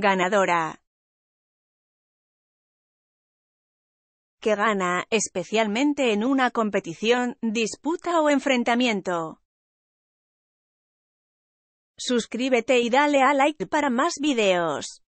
ganadora. que gana, especialmente en una competición, disputa o enfrentamiento. Suscríbete y dale a like para más videos.